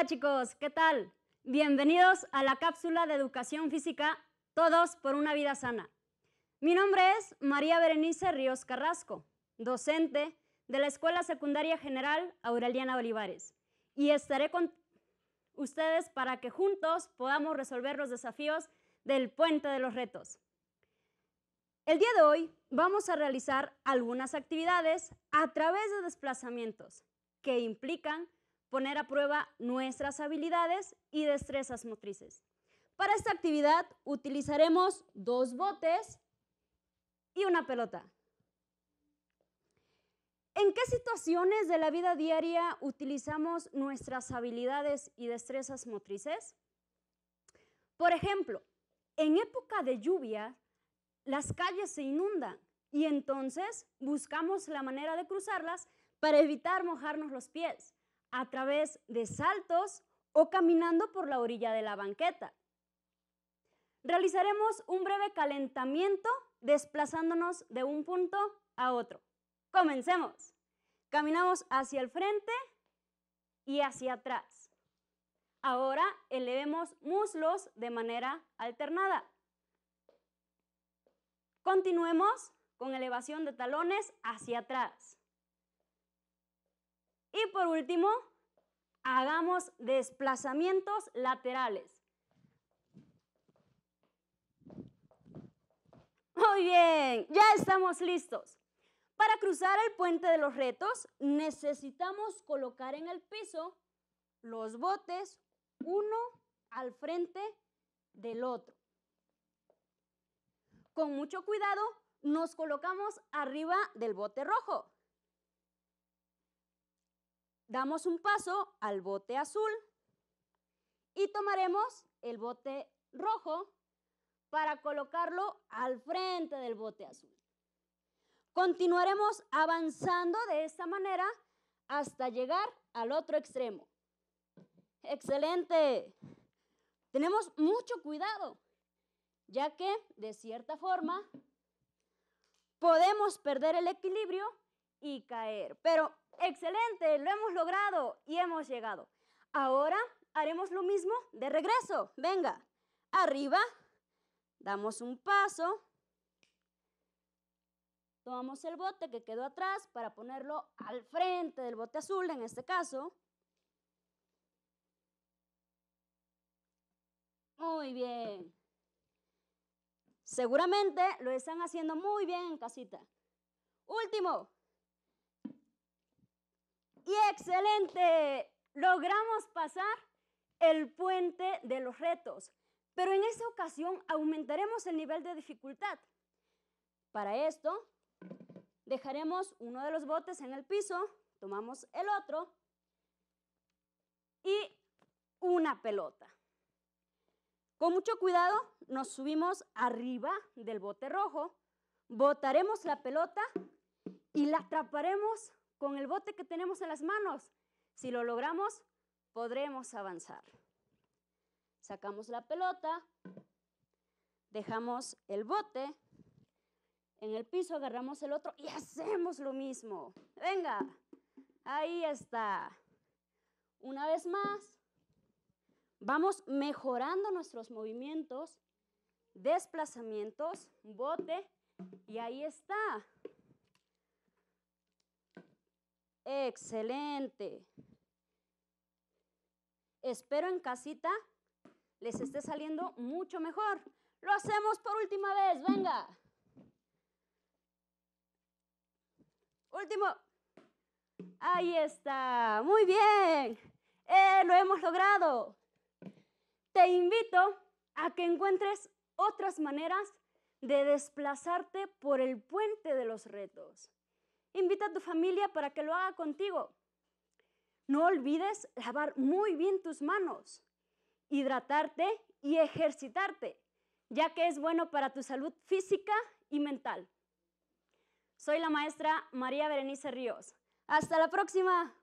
Hola chicos, ¿qué tal? Bienvenidos a la cápsula de educación física Todos por una vida sana. Mi nombre es María Berenice Ríos Carrasco, docente de la Escuela Secundaria General Aureliana Olivares, y estaré con ustedes para que juntos podamos resolver los desafíos del puente de los retos. El día de hoy vamos a realizar algunas actividades a través de desplazamientos que implican poner a prueba nuestras habilidades y destrezas motrices. Para esta actividad utilizaremos dos botes y una pelota. ¿En qué situaciones de la vida diaria utilizamos nuestras habilidades y destrezas motrices? Por ejemplo, en época de lluvia, las calles se inundan y entonces buscamos la manera de cruzarlas para evitar mojarnos los pies a través de saltos o caminando por la orilla de la banqueta. Realizaremos un breve calentamiento desplazándonos de un punto a otro. Comencemos. Caminamos hacia el frente y hacia atrás. Ahora elevemos muslos de manera alternada. Continuemos con elevación de talones hacia atrás. Y por último, hagamos desplazamientos laterales. Muy bien, ya estamos listos. Para cruzar el puente de los retos, necesitamos colocar en el piso los botes uno al frente del otro. Con mucho cuidado, nos colocamos arriba del bote rojo damos un paso al bote azul y tomaremos el bote rojo para colocarlo al frente del bote azul. Continuaremos avanzando de esta manera hasta llegar al otro extremo. Excelente. Tenemos mucho cuidado, ya que de cierta forma podemos perder el equilibrio y caer. Pero excelente, lo hemos logrado y hemos llegado. Ahora haremos lo mismo de regreso. Venga, arriba, damos un paso, tomamos el bote que quedó atrás para ponerlo al frente del bote azul en este caso. Muy bien. Seguramente lo están haciendo muy bien en casita. Último, y excelente, logramos pasar el puente de los retos. Pero en esta ocasión aumentaremos el nivel de dificultad. Para esto, dejaremos uno de los botes en el piso, tomamos el otro y una pelota. Con mucho cuidado nos subimos arriba del bote rojo, botaremos la pelota y la atraparemos con el bote que tenemos en las manos. Si lo logramos, podremos avanzar. Sacamos la pelota, dejamos el bote en el piso, agarramos el otro y hacemos lo mismo. Venga, ahí está. Una vez más, vamos mejorando nuestros movimientos, desplazamientos, bote y ahí está. Excelente. Espero en casita les esté saliendo mucho mejor. Lo hacemos por última vez, venga. Último. Ahí está. Muy bien. Eh, lo hemos logrado. Te invito a que encuentres otras maneras de desplazarte por el puente de los retos. Invita a tu familia para que lo haga contigo. No olvides lavar muy bien tus manos, hidratarte y ejercitarte, ya que es bueno para tu salud física y mental. Soy la maestra María Berenice Ríos. Hasta la próxima.